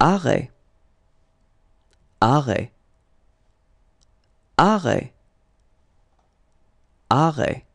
arrêt, arrêt, arrêt, arrêt.